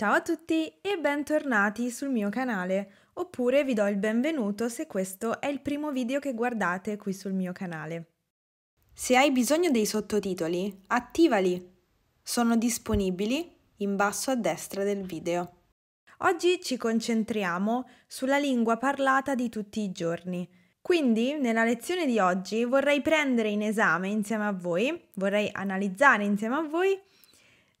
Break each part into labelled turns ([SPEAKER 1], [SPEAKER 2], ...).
[SPEAKER 1] Ciao a tutti e bentornati sul mio canale, oppure vi do il benvenuto se questo è il primo video che guardate qui sul mio canale. Se hai bisogno dei sottotitoli, attivali! Sono disponibili in basso a destra del video. Oggi ci concentriamo sulla lingua parlata di tutti i giorni. Quindi, nella lezione di oggi vorrei prendere in esame insieme a voi, vorrei analizzare insieme a voi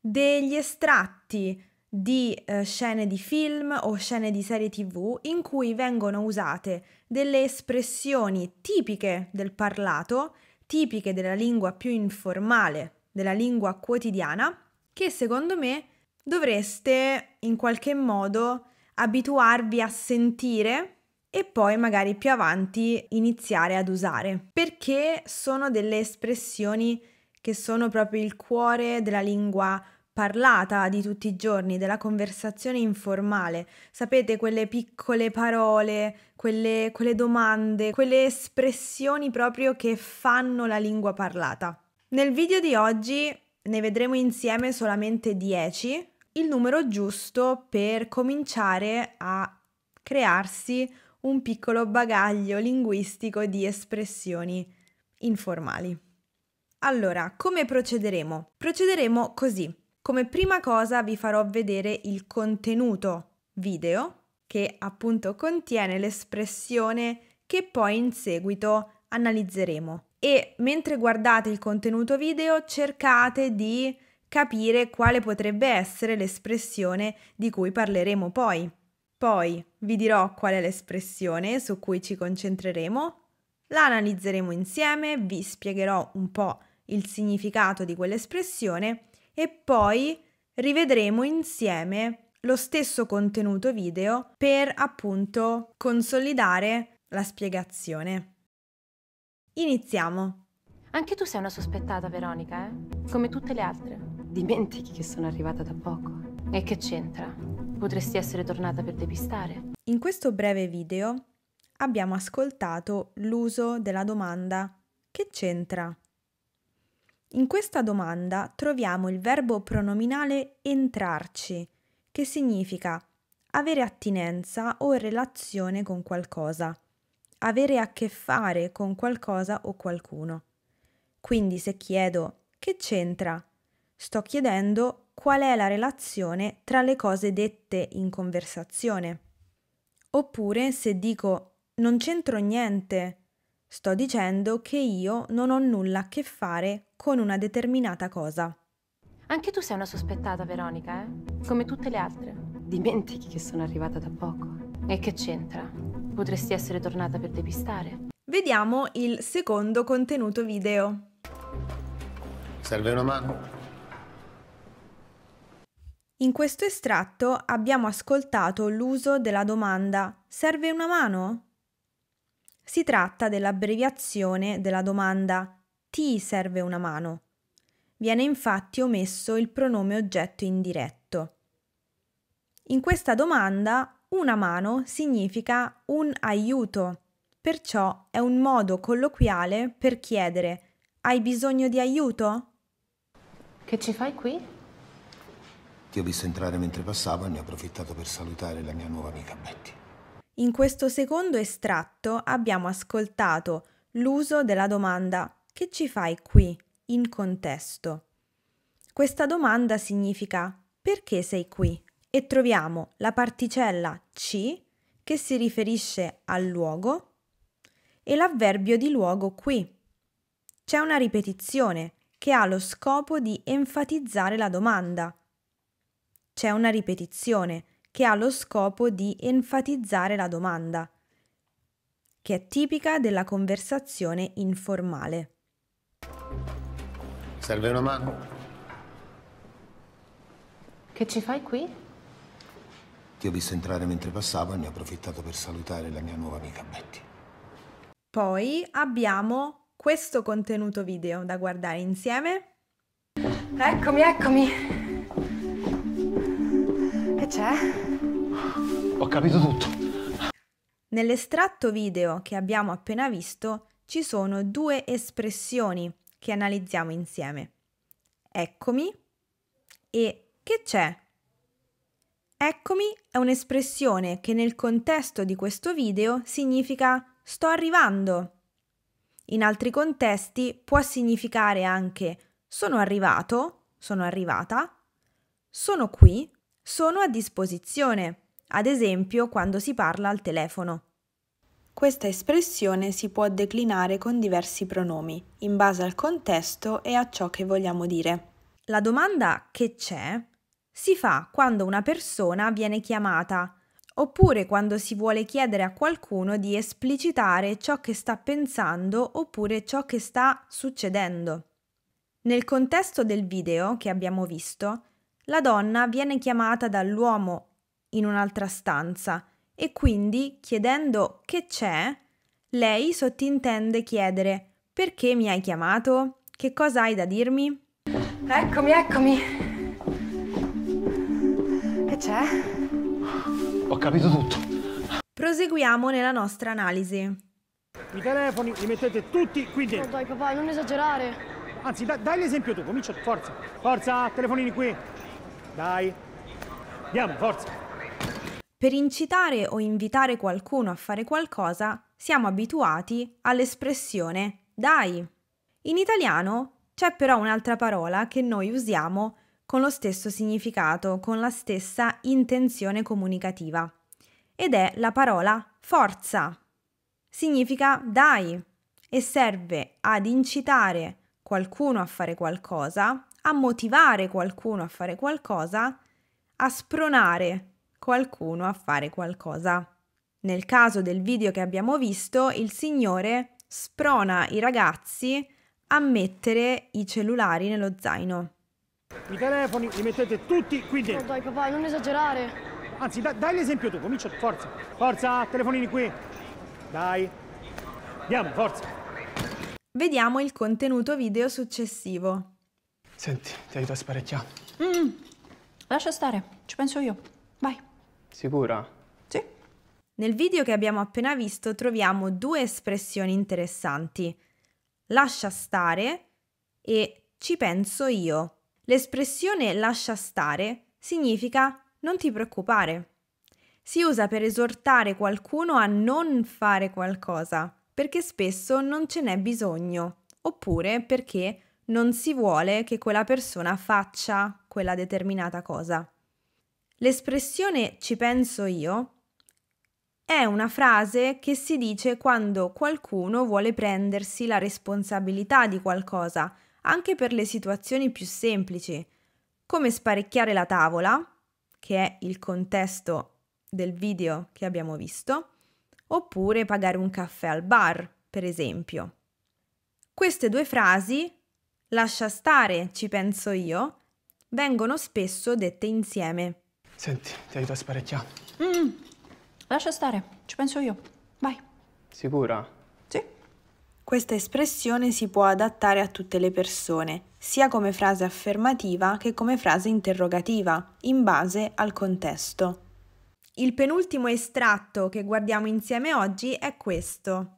[SPEAKER 1] degli estratti di eh, scene di film o scene di serie tv in cui vengono usate delle espressioni tipiche del parlato, tipiche della lingua più informale, della lingua quotidiana, che secondo me dovreste in qualche modo abituarvi a sentire e poi magari più avanti iniziare ad usare, perché sono delle espressioni che sono proprio il cuore della lingua parlata di tutti i giorni, della conversazione informale. Sapete, quelle piccole parole, quelle, quelle, domande, quelle espressioni proprio che fanno la lingua parlata. Nel video di oggi ne vedremo insieme solamente 10, il numero giusto per cominciare a crearsi un piccolo bagaglio linguistico di espressioni informali. Allora, come procederemo? Procederemo così. Come prima cosa vi farò vedere il contenuto video che appunto contiene l'espressione che poi in seguito analizzeremo. E mentre guardate il contenuto video cercate di capire quale potrebbe essere l'espressione di cui parleremo poi. Poi vi dirò qual è l'espressione su cui ci concentreremo, la analizzeremo insieme, vi spiegherò un po' il significato di quell'espressione e poi rivedremo insieme lo stesso contenuto video per appunto consolidare la spiegazione. Iniziamo! Anche tu sei una sospettata, Veronica, eh? Come tutte le altre. Dimentichi che sono arrivata da poco. E che c'entra? Potresti essere tornata per depistare. In questo breve video abbiamo ascoltato l'uso della domanda che c'entra in questa domanda troviamo il verbo pronominale entrarci, che significa avere attinenza o relazione con qualcosa, avere a che fare con qualcosa o qualcuno. Quindi se chiedo che c'entra, sto chiedendo qual è la relazione tra le cose dette in conversazione. Oppure se dico non c'entro niente, Sto dicendo che io non ho nulla a che fare con una determinata cosa. Anche tu sei una sospettata, Veronica, eh? Come tutte le altre. Dimentichi che sono arrivata da poco. E che c'entra? Potresti essere tornata per depistare. Vediamo il secondo contenuto video. Serve una mano? In questo estratto abbiamo ascoltato l'uso della domanda Serve una mano? Si tratta dell'abbreviazione della domanda ti serve una mano. Viene infatti omesso il pronome oggetto indiretto. In questa domanda una mano significa un aiuto, perciò è un modo colloquiale per chiedere hai bisogno di aiuto? Che ci fai qui? Ti ho visto entrare mentre passavo e ne ho approfittato per salutare la mia nuova amica Betty. In questo secondo estratto abbiamo ascoltato l'uso della domanda che ci fai qui in contesto. Questa domanda significa perché sei qui? E troviamo la particella ci che si riferisce al luogo e l'avverbio di luogo qui. C'è una ripetizione che ha lo scopo di enfatizzare la domanda. C'è una ripetizione che ha lo scopo di enfatizzare la domanda, che è tipica della conversazione informale. Serve una mano? Che ci fai qui? Ti ho visto entrare mentre passavo e ne ho approfittato per salutare la mia nuova amica Betty. Poi abbiamo questo contenuto video da guardare insieme. Eccomi, eccomi c'è? Ho capito tutto. Nell'estratto video che abbiamo appena visto ci sono due espressioni che analizziamo insieme. Eccomi e che c'è? Eccomi è un'espressione che nel contesto di questo video significa sto arrivando. In altri contesti può significare anche sono arrivato, sono arrivata, sono qui sono a disposizione, ad esempio quando si parla al telefono. Questa espressione si può declinare con diversi pronomi, in base al contesto e a ciò che vogliamo dire. La domanda che c'è si fa quando una persona viene chiamata oppure quando si vuole chiedere a qualcuno di esplicitare ciò che sta pensando oppure ciò che sta succedendo. Nel contesto del video che abbiamo visto, la donna viene chiamata dall'uomo in un'altra stanza e quindi, chiedendo che c'è, lei sottintende chiedere perché mi hai chiamato? Che cosa hai da dirmi? Eccomi, eccomi. Che c'è? Ho capito tutto. Proseguiamo nella nostra analisi. I telefoni li mettete tutti qui dentro. Oh, dai papà, non esagerare. Anzi, da, dai l'esempio tu, comincia, forza. Forza, telefonini qui. Dai. Andiamo, forza. Per incitare o invitare qualcuno a fare qualcosa siamo abituati all'espressione dai. In italiano c'è però un'altra parola che noi usiamo con lo stesso significato, con la stessa intenzione comunicativa, ed è la parola forza. Significa dai e serve ad incitare qualcuno a fare qualcosa a motivare qualcuno a fare qualcosa, a spronare qualcuno a fare qualcosa. Nel caso del video che abbiamo visto, il signore sprona i ragazzi a mettere i cellulari nello zaino. I telefoni li mettete tutti qui dentro. No, oh, dai papà, non esagerare. Anzi, da, dai l'esempio tu, comincia, forza. Forza, telefonini qui. Dai. Andiamo, forza. Vediamo il contenuto video successivo. Senti, ti aiuto a sparecchiare. Mm. Lascia stare, ci penso io. Vai. Sicura? Sì. Nel video che abbiamo appena visto troviamo due espressioni interessanti. Lascia stare e ci penso io. L'espressione lascia stare significa non ti preoccupare. Si usa per esortare qualcuno a non fare qualcosa, perché spesso non ce n'è bisogno, oppure perché non si vuole che quella persona faccia quella determinata cosa. L'espressione ci penso io è una frase che si dice quando qualcuno vuole prendersi la responsabilità di qualcosa, anche per le situazioni più semplici, come sparecchiare la tavola, che è il contesto del video che abbiamo visto, oppure pagare un caffè al bar, per esempio. Queste due frasi lascia stare, ci penso io, vengono spesso dette insieme. Senti, ti aiuto a sparecchiare. Mm. Lascia stare, ci penso io. Vai. Sicura? Sì. Questa espressione si può adattare a tutte le persone, sia come frase affermativa che come frase interrogativa, in base al contesto. Il penultimo estratto che guardiamo insieme oggi è questo.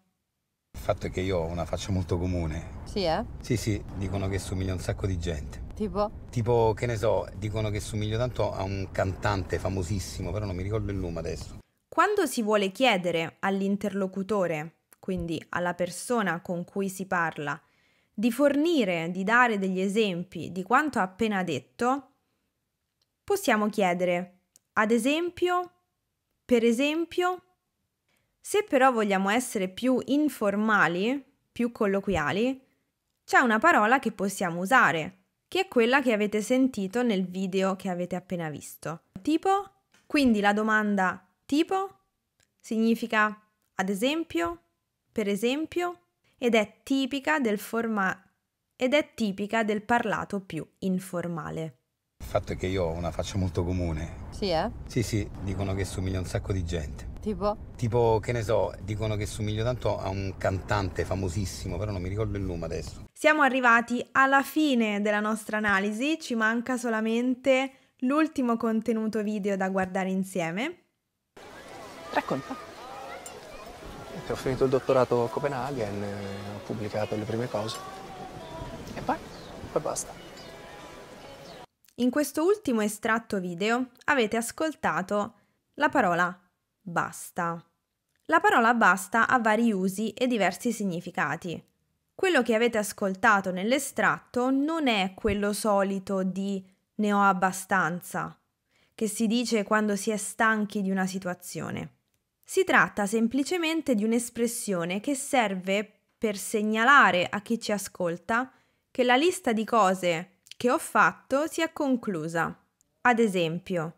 [SPEAKER 1] Il fatto è che io ho una faccia molto comune. Sì, eh? Sì, sì, dicono che somiglio a un sacco di gente. Tipo? Tipo, che ne so, dicono che somiglio tanto a un cantante famosissimo, però non mi ricordo il nome adesso. Quando si vuole chiedere all'interlocutore, quindi alla persona con cui si parla, di fornire, di dare degli esempi di quanto ha appena detto, possiamo chiedere, ad esempio, per esempio, se però vogliamo essere più informali, più colloquiali, c'è una parola che possiamo usare, che è quella che avete sentito nel video che avete appena visto. Tipo? Quindi la domanda tipo significa ad esempio, per esempio, ed è tipica del, forma- ed è tipica del parlato più informale. Il fatto è che io ho una faccia molto comune. Sì, eh? Sì, sì, dicono che somiglia a un sacco di gente. Tipo? Tipo, che ne so, dicono che somiglio tanto a un cantante famosissimo, però non mi ricordo il nome adesso. Siamo arrivati alla fine della nostra analisi, ci manca solamente l'ultimo contenuto video da guardare insieme. Racconta. Ho finito il dottorato a Copenaghen, eh, ho pubblicato le prime cose. E poi? Poi basta. In questo ultimo estratto video avete ascoltato la parola basta. La parola basta ha vari usi e diversi significati. Quello che avete ascoltato nell'estratto non è quello solito di ne ho abbastanza, che si dice quando si è stanchi di una situazione. Si tratta semplicemente di un'espressione che serve per segnalare a chi ci ascolta che la lista di cose che ho fatto si è conclusa. Ad esempio,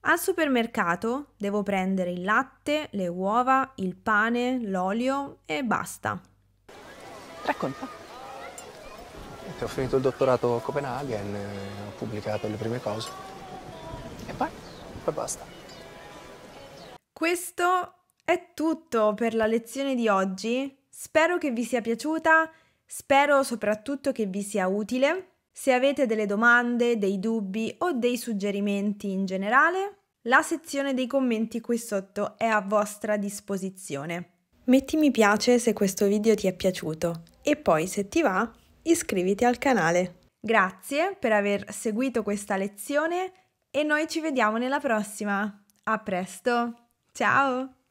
[SPEAKER 1] al supermercato devo prendere il latte, le uova, il pane, l'olio e basta. Racconta. Ho finito il dottorato a Copenaghen, eh, ho pubblicato le prime cose. E poi? Poi basta. Questo è tutto per la lezione di oggi. Spero che vi sia piaciuta, spero soprattutto che vi sia utile se avete delle domande, dei dubbi o dei suggerimenti in generale, la sezione dei commenti qui sotto è a vostra disposizione. Metti mi piace se questo video ti è piaciuto e poi se ti va iscriviti al canale. Grazie per aver seguito questa lezione e noi ci vediamo nella prossima. A presto, ciao!